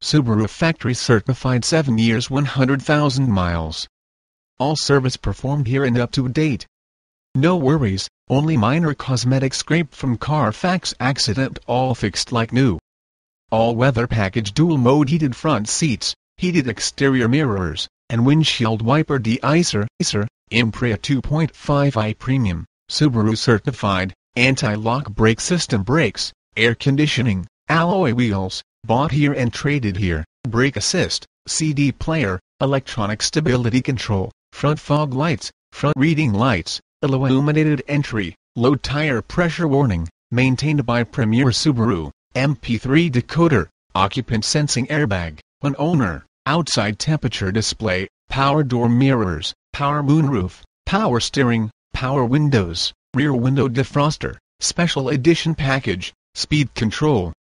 Subaru factory certified 7 years 100,000 miles. All service performed here and up to date. No worries, only minor cosmetic scrape from Carfax accident all fixed like new. All weather package dual mode heated front seats, heated exterior mirrors, and windshield wiper deicer, Imprea 2.5i Premium, Subaru certified, anti-lock brake system brakes, air conditioning, alloy wheels, bought here and traded here, brake assist, CD player, electronic stability control, front fog lights, front reading lights, illuminated entry, low tire pressure warning, maintained by Premier Subaru, MP3 decoder, occupant sensing airbag, one owner, outside temperature display, power door mirrors, power moonroof, power steering, power windows, rear window defroster, special edition package, speed control,